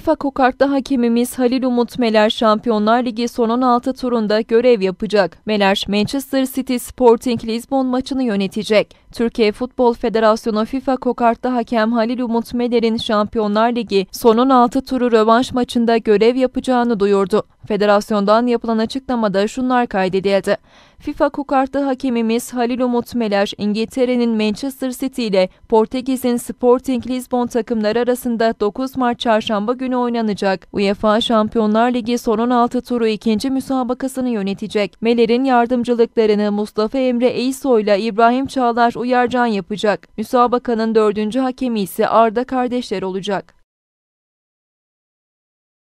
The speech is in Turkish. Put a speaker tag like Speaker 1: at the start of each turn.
Speaker 1: FIFA Kokart'ta hakemimiz Halil Umut Meler Şampiyonlar Ligi son 16 turunda görev yapacak. Meler, Manchester City Sporting Lisbon maçını yönetecek. Türkiye Futbol Federasyonu FIFA Kokart'ta hakem Halil Umut Meler'in Şampiyonlar Ligi son 16 turu rövanş maçında görev yapacağını duyurdu. Federasyondan yapılan açıklamada şunlar kaydedildi. FIFA Kokart'ta hakemimiz Halil Umut Meler, İngiltere'nin Manchester City ile Portekiz'in Sporting Lisbon takımları arasında 9 Mart Çarşamba günü günü oynanacak. UEFA Şampiyonlar Ligi son 16 turu ikinci müsabakasını yönetecek. Meler'in yardımcılıklarını Mustafa Emre Eyso ile İbrahim Çağlar Uyarcan yapacak. Müsabakanın dördüncü hakemi ise Arda Kardeşler olacak.